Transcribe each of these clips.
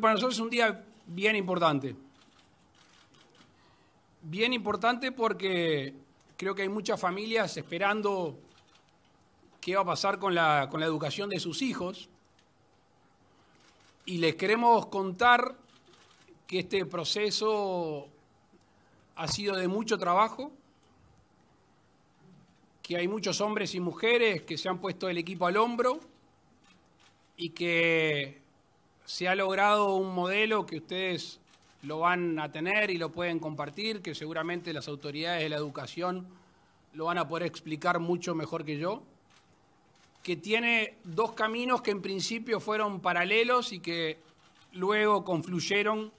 para nosotros es un día bien importante. Bien importante porque creo que hay muchas familias esperando qué va a pasar con la, con la educación de sus hijos. Y les queremos contar que este proceso ha sido de mucho trabajo, que hay muchos hombres y mujeres que se han puesto el equipo al hombro y que se ha logrado un modelo que ustedes lo van a tener y lo pueden compartir, que seguramente las autoridades de la educación lo van a poder explicar mucho mejor que yo, que tiene dos caminos que en principio fueron paralelos y que luego confluyeron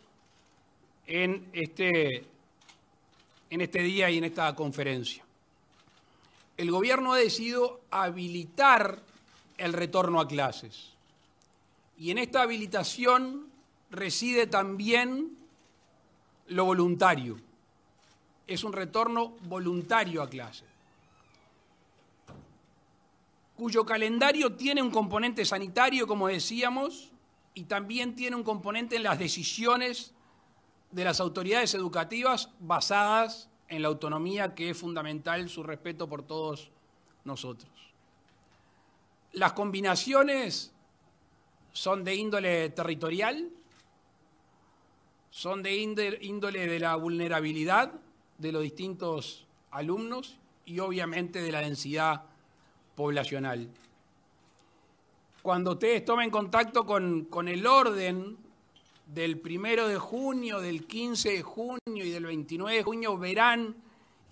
en este, este día y en esta conferencia. El gobierno ha decidido habilitar el retorno a clases y en esta habilitación reside también lo voluntario. Es un retorno voluntario a clase, cuyo calendario tiene un componente sanitario, como decíamos, y también tiene un componente en las decisiones de las autoridades educativas basadas en la autonomía que es fundamental, su respeto por todos nosotros. Las combinaciones son de índole territorial, son de índole de la vulnerabilidad de los distintos alumnos y obviamente de la densidad poblacional. Cuando ustedes tomen contacto con, con el orden del primero de junio, del 15 de junio y del 29 de junio, verán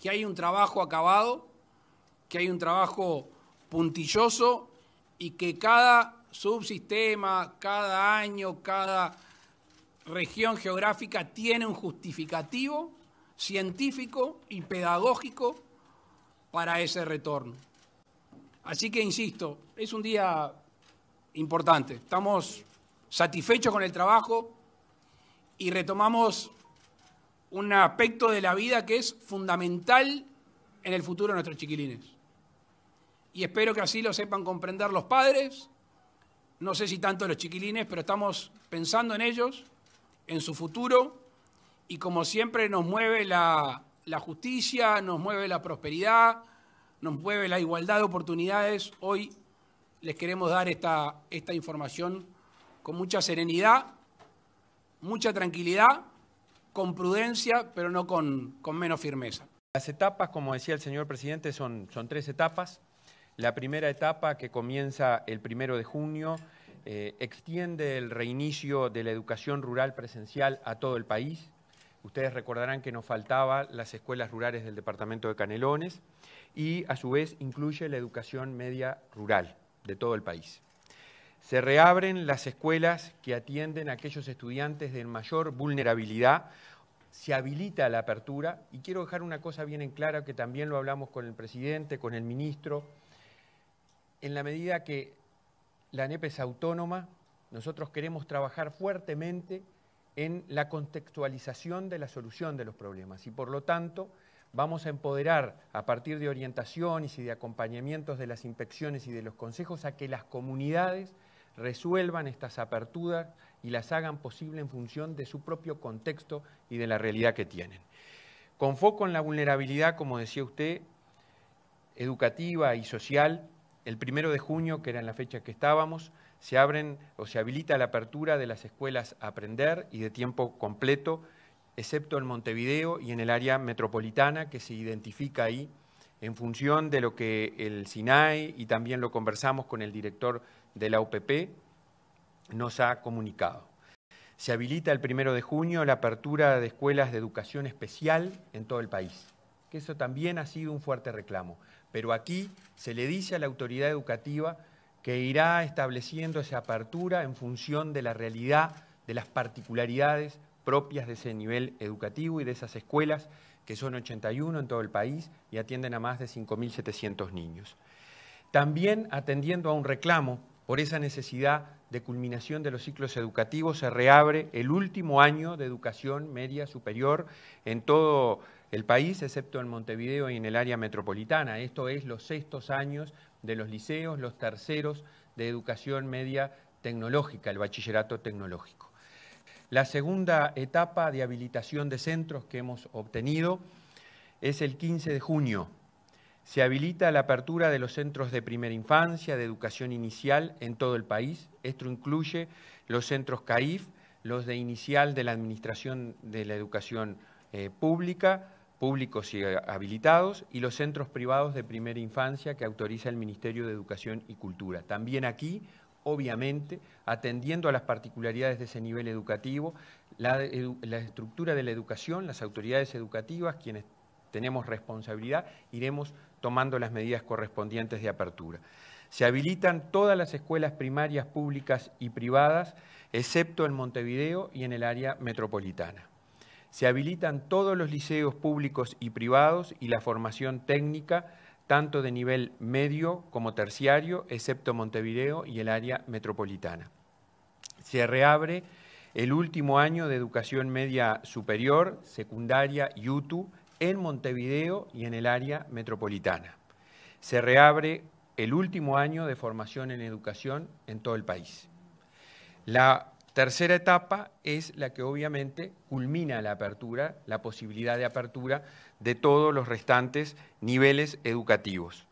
que hay un trabajo acabado, que hay un trabajo puntilloso y que cada subsistema, cada año, cada región geográfica tiene un justificativo científico y pedagógico para ese retorno. Así que, insisto, es un día importante. Estamos satisfechos con el trabajo y retomamos un aspecto de la vida que es fundamental en el futuro de nuestros chiquilines. Y espero que así lo sepan comprender los padres no sé si tanto los chiquilines, pero estamos pensando en ellos, en su futuro, y como siempre nos mueve la, justicia, nos mueve la prosperidad, nos mueve la igualdad de oportunidades. Hoy les queremos dar esta, información con mucha serenidad, mucha tranquilidad, con prudencia, pero no con, menos firmeza. Las etapas, como decía el señor presidente, son tres etapas. La primera etapa, que comienza el primero de junio, eh, extiende el reinicio de la educación rural presencial a todo el país. Ustedes recordarán que nos faltaban las escuelas rurales del departamento de Canelones y a su vez incluye la educación media rural de todo el país. Se reabren las escuelas que atienden a aquellos estudiantes de mayor vulnerabilidad, se habilita la apertura y quiero dejar una cosa bien en clara que también lo hablamos con el presidente, con el ministro, en la medida que la NEP es autónoma, nosotros queremos trabajar fuertemente en la contextualización de la solución de los problemas y por lo tanto vamos a empoderar a partir de orientaciones y de acompañamientos de las inspecciones y de los consejos a que las comunidades resuelvan estas aperturas y las hagan posible en función de su propio contexto y de la realidad que tienen. Con foco en la vulnerabilidad, como decía usted, educativa y social, el primero de junio, que era en la fecha que estábamos, se abren o se habilita la apertura de las escuelas a aprender y de tiempo completo, excepto en Montevideo y en el área metropolitana que se identifica ahí en función de lo que el Sinai y también lo conversamos con el director de la UPP nos ha comunicado. Se habilita el primero de junio la apertura de escuelas de educación especial en todo el país, que eso también ha sido un fuerte reclamo pero aquí se le dice a la autoridad educativa que irá estableciendo esa apertura en función de la realidad, de las particularidades propias de ese nivel educativo y de esas escuelas, que son 81 en todo el país y atienden a más de 5.700 niños. También atendiendo a un reclamo por esa necesidad de culminación de los ciclos educativos, se reabre el último año de educación media superior en todo el país, excepto en Montevideo y en el área metropolitana. Esto es los sextos años de los liceos, los terceros de educación media tecnológica, el bachillerato tecnológico. La segunda etapa de habilitación de centros que hemos obtenido es el 15 de junio. Se habilita la apertura de los centros de primera infancia, de educación inicial en todo el país. Esto incluye los centros CAIF, los de inicial de la Administración de la Educación eh, pública, públicos y habilitados, y los centros privados de primera infancia que autoriza el Ministerio de Educación y Cultura. También aquí, obviamente, atendiendo a las particularidades de ese nivel educativo, la estructura de la educación, las autoridades educativas, quienes tenemos responsabilidad, iremos tomando las medidas correspondientes de apertura. Se habilitan todas las escuelas primarias públicas y privadas, excepto en Montevideo y en el área metropolitana se habilitan todos los liceos públicos y privados y la formación técnica, tanto de nivel medio como terciario, excepto Montevideo y el área metropolitana. Se reabre el último año de educación media superior, secundaria y UTU en Montevideo y en el área metropolitana. Se reabre el último año de formación en educación en todo el país. La Tercera etapa es la que obviamente culmina la apertura, la posibilidad de apertura de todos los restantes niveles educativos,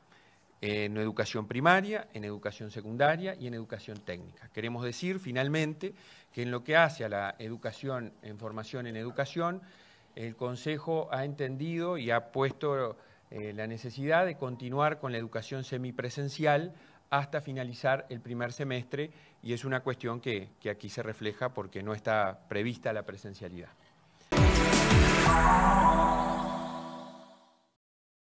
en educación primaria, en educación secundaria y en educación técnica. Queremos decir, finalmente, que en lo que hace a la educación en formación en educación, el Consejo ha entendido y ha puesto eh, la necesidad de continuar con la educación semipresencial hasta finalizar el primer semestre y es una cuestión que, aquí se refleja porque no está prevista la presencialidad.